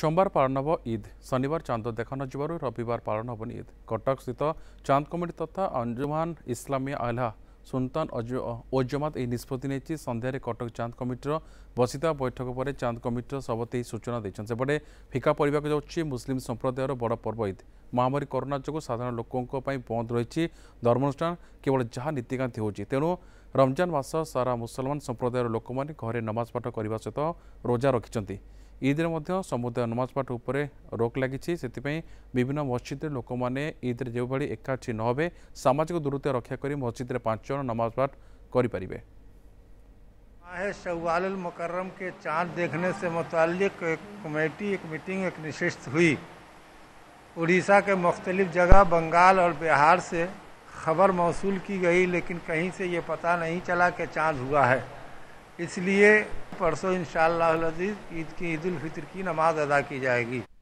সোমবার পালন হব ঈদ শনিবার চাঁদ দেখানো যাবার রবিবার পালন হব ঈদ কটক স্থিত চাঁদ কমিটি তথা অঞ্জুমান ইসলামী আহ্লা সুলতান ওজমাত এই নিষ্পতি নিয়েছে সন্ধ্যায় কটক চাঁদ কমিটির বসিতা বৈঠক পরে চাঁদ কমিটির সভাপতি সূচনা দিয়েছেন সেপটে ফিকা পড়া যাচ্ছে মুসলিম সম্প্রদায়ের বড় পর্ব ঈদ মহামারী করোনা যোগ সাধারণ লোক বন্ধ রয়েছে ধর্মানুষ্ঠান কেবল যা নীতিকান্তি হচ্ছে তেমন রমজান মাস সারা মুসলমান সম্প্রদায়ের লোকମାନେ ঘরে নমাজ পাঠ করা সহ রোজা রাখি ईद्रे समुदाय नमाज पाठ उपर रोक लगी विभिन्न मस्जिद लोक मैंने ईद्रे जो भाई एकाठी न हो सामाजिक दूरत रक्षा मस्जिद में पांच जन नमाज पाठ करेंगे आहे शवाल मुकर्रम के चांद देखने से मुतक एक कमेटी एक मीटिंग एक निश्चित हुई उड़ीसा के मुख्तलिफ जगह बंगाल और बिहार से खबर मौसू की गई लेकिन कहीं से ये पता नहीं चला कि चांद हुआ है इसलिए परसों इन शजीज़ ईद की ईद फितर की नमाज़ अदा की जाएगी